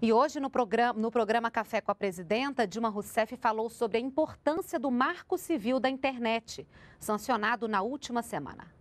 E hoje, no programa, no programa Café com a Presidenta, Dilma Rousseff falou sobre a importância do marco civil da internet, sancionado na última semana.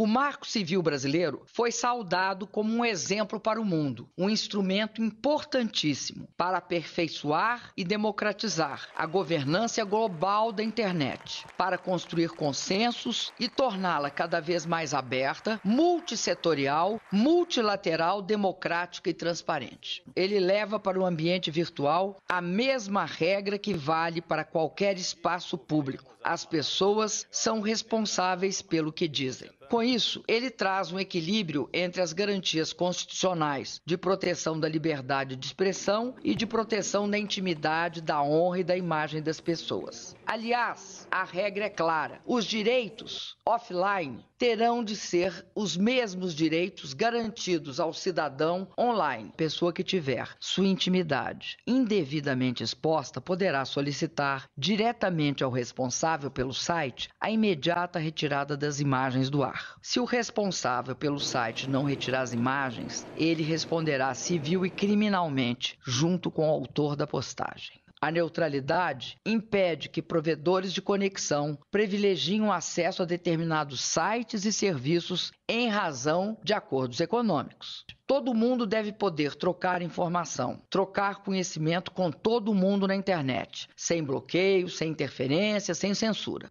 O Marco Civil Brasileiro foi saudado como um exemplo para o mundo, um instrumento importantíssimo para aperfeiçoar e democratizar a governança global da internet, para construir consensos e torná-la cada vez mais aberta, multissetorial, multilateral, democrática e transparente. Ele leva para o ambiente virtual a mesma regra que vale para qualquer espaço público. As pessoas são responsáveis pelo que dizem. Com isso, ele traz um equilíbrio entre as garantias constitucionais de proteção da liberdade de expressão e de proteção da intimidade, da honra e da imagem das pessoas. Aliás, a regra é clara: os direitos offline terão de ser os mesmos direitos garantidos ao cidadão online, pessoa que tiver sua intimidade indevidamente exposta poderá solicitar diretamente ao responsável pelo site a imediata retirada das imagens do ar. Se o responsável pelo site não retirar as imagens, ele responderá civil e criminalmente junto com o autor da postagem. A neutralidade impede que provedores de conexão privilegiem o acesso a determinados sites e serviços em razão de acordos econômicos. Todo mundo deve poder trocar informação, trocar conhecimento com todo mundo na internet, sem bloqueio, sem interferência, sem censura.